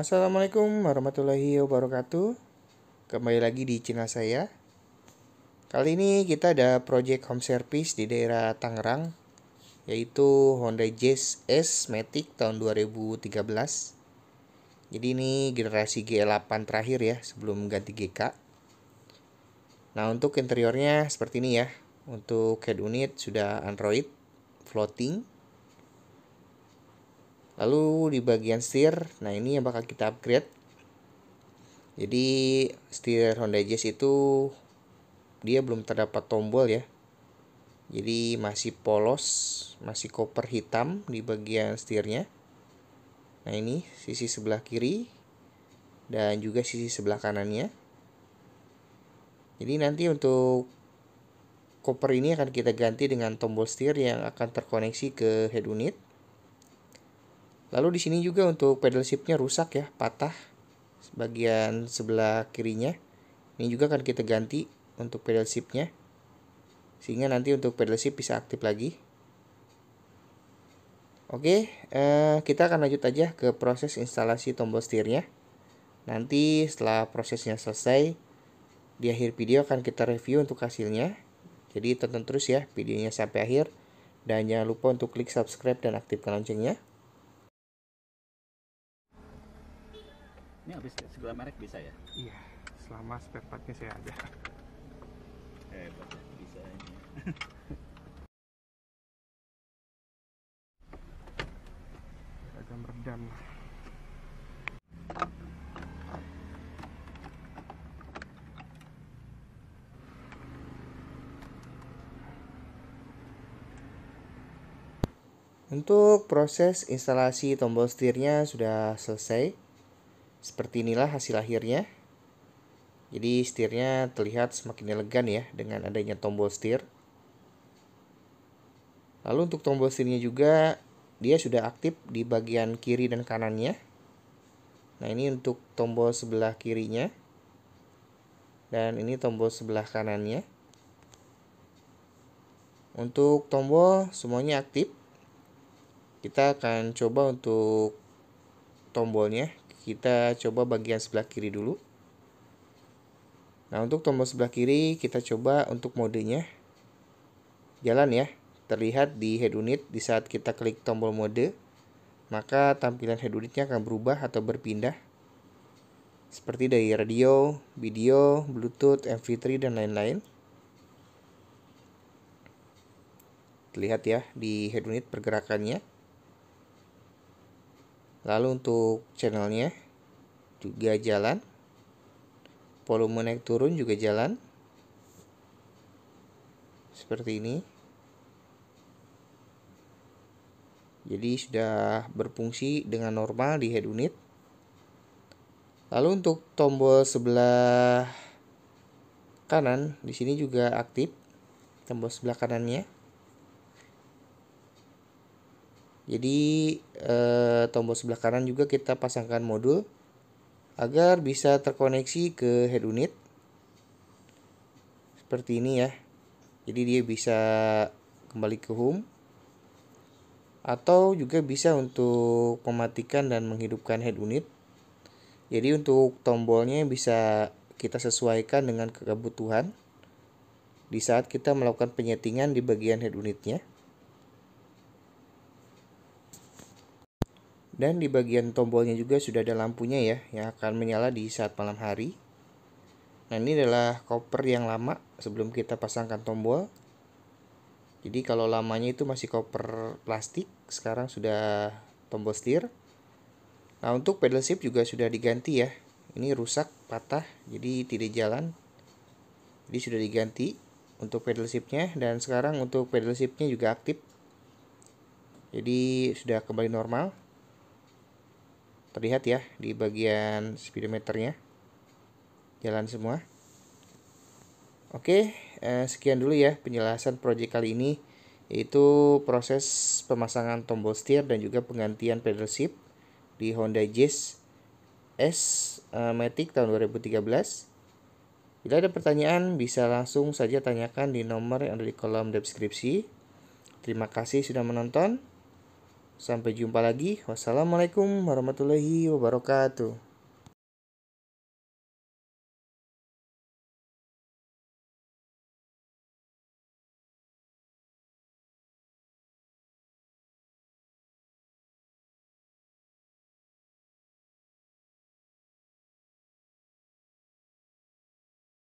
Assalamualaikum warahmatullahi wabarakatuh Kembali lagi di channel saya Kali ini kita ada project home service di daerah Tangerang Yaitu Honda Jazz S Matic tahun 2013 Jadi ini generasi GL8 terakhir ya sebelum ganti GK Nah untuk interiornya seperti ini ya Untuk head unit sudah Android floating lalu di bagian setir nah ini yang bakal kita upgrade jadi setir Honda Jazz itu dia belum terdapat tombol ya jadi masih polos masih koper hitam di bagian setirnya nah ini sisi sebelah kiri dan juga sisi sebelah kanannya jadi nanti untuk koper ini akan kita ganti dengan tombol setir yang akan terkoneksi ke head unit Lalu di sini juga untuk pedal shiftnya rusak ya, patah bagian sebelah kirinya. Ini juga akan kita ganti untuk pedal shiftnya. Sehingga nanti untuk pedal shift bisa aktif lagi. Oke, eh, kita akan lanjut aja ke proses instalasi tombol setirnya. Nanti setelah prosesnya selesai, di akhir video akan kita review untuk hasilnya. Jadi tonton terus ya videonya sampai akhir. Dan jangan lupa untuk klik subscribe dan aktifkan loncengnya. Ini habis ya? segala merek bisa ya? Iya, selama spare partnya saya ada. Hebat ya, bisa ini. Agak meredam. Untuk proses instalasi tombol setirnya sudah selesai. Seperti inilah hasil akhirnya. Jadi setirnya terlihat semakin elegan ya dengan adanya tombol setir. Lalu untuk tombol setirnya juga dia sudah aktif di bagian kiri dan kanannya. Nah ini untuk tombol sebelah kirinya. Dan ini tombol sebelah kanannya. Untuk tombol semuanya aktif. Kita akan coba untuk tombolnya kita coba bagian sebelah kiri dulu nah untuk tombol sebelah kiri kita coba untuk modenya jalan ya terlihat di head unit di saat kita klik tombol mode maka tampilan head unitnya akan berubah atau berpindah seperti dari radio, video, bluetooth, mp3 dan lain-lain terlihat ya di head unit pergerakannya lalu untuk channelnya juga jalan volume naik turun juga jalan seperti ini jadi sudah berfungsi dengan normal di head unit lalu untuk tombol sebelah kanan di sini juga aktif tombol sebelah kanannya Jadi e, tombol sebelah kanan juga kita pasangkan modul agar bisa terkoneksi ke head unit. Seperti ini ya. Jadi dia bisa kembali ke home atau juga bisa untuk mematikan dan menghidupkan head unit. Jadi untuk tombolnya bisa kita sesuaikan dengan kebutuhan di saat kita melakukan penyetingan di bagian head unitnya. Dan di bagian tombolnya juga sudah ada lampunya ya yang akan menyala di saat malam hari. Nah ini adalah koper yang lama sebelum kita pasangkan tombol. Jadi kalau lamanya itu masih koper plastik, sekarang sudah tombol setir. Nah untuk pedal shift juga sudah diganti ya. Ini rusak, patah, jadi tidak jalan. Jadi sudah diganti untuk pedal shiftnya dan sekarang untuk pedal shiftnya juga aktif jadi sudah kembali normal terlihat ya di bagian speedometernya jalan semua oke eh, sekian dulu ya penjelasan proyek kali ini yaitu proses pemasangan tombol setir dan juga penggantian pedal shift di Honda Jazz S eh, Matic tahun 2013. Bila ada pertanyaan bisa langsung saja tanyakan di nomor yang ada di kolom deskripsi. Terima kasih sudah menonton. Sampai jumpa lagi. Wassalamualaikum warahmatullahi wabarakatuh.